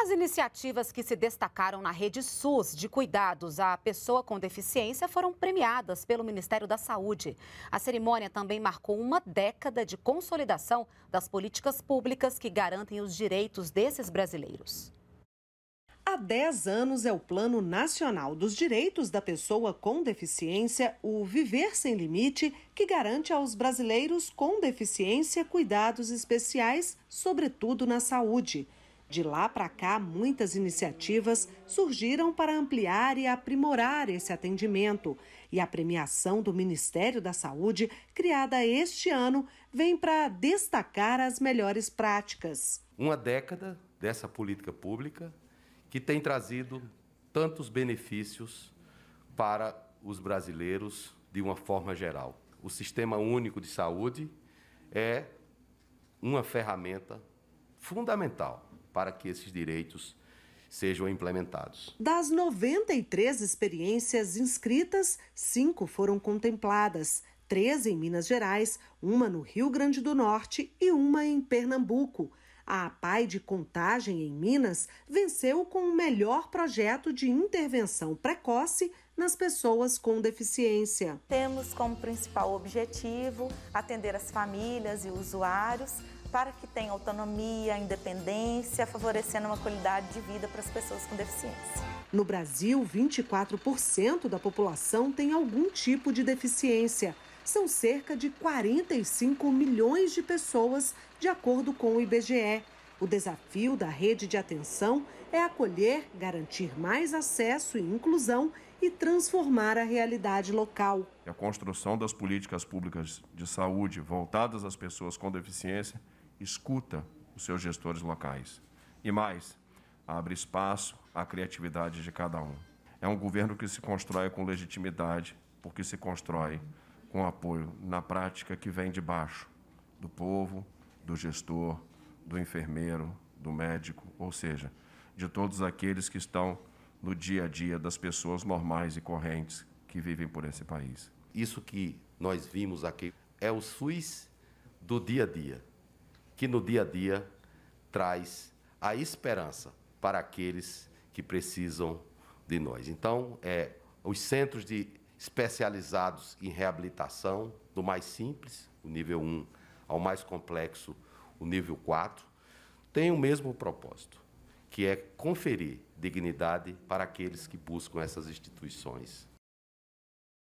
As iniciativas que se destacaram na rede SUS de cuidados à pessoa com deficiência foram premiadas pelo Ministério da Saúde. A cerimônia também marcou uma década de consolidação das políticas públicas que garantem os direitos desses brasileiros. Há 10 anos é o Plano Nacional dos Direitos da Pessoa com Deficiência, o Viver Sem Limite, que garante aos brasileiros com deficiência cuidados especiais, sobretudo na saúde. De lá para cá, muitas iniciativas surgiram para ampliar e aprimorar esse atendimento, e a premiação do Ministério da Saúde, criada este ano, vem para destacar as melhores práticas. Uma década dessa política pública que tem trazido tantos benefícios para os brasileiros de uma forma geral. O Sistema Único de Saúde é uma ferramenta fundamental para que esses direitos sejam implementados. Das 93 experiências inscritas, cinco foram contempladas. Três em Minas Gerais, uma no Rio Grande do Norte e uma em Pernambuco. A APAI de Contagem, em Minas, venceu com o melhor projeto de intervenção precoce nas pessoas com deficiência. Temos como principal objetivo atender as famílias e usuários para que tenham autonomia, independência, favorecendo uma qualidade de vida para as pessoas com deficiência. No Brasil, 24% da população tem algum tipo de deficiência. São cerca de 45 milhões de pessoas, de acordo com o IBGE. O desafio da rede de atenção é acolher, garantir mais acesso e inclusão e transformar a realidade local. A construção das políticas públicas de saúde voltadas às pessoas com deficiência escuta os seus gestores locais. E mais, abre espaço à criatividade de cada um. É um governo que se constrói com legitimidade, porque se constrói com apoio na prática que vem de baixo, do povo, do gestor, do enfermeiro, do médico, ou seja, de todos aqueles que estão no dia a dia das pessoas normais e correntes que vivem por esse país. Isso que nós vimos aqui é o SUS do dia a dia, que no dia a dia traz a esperança para aqueles que precisam de nós. Então, é, os centros de especializados em reabilitação, do mais simples, o nível 1, ao mais complexo, o nível 4, têm o mesmo propósito que é conferir dignidade para aqueles que buscam essas instituições.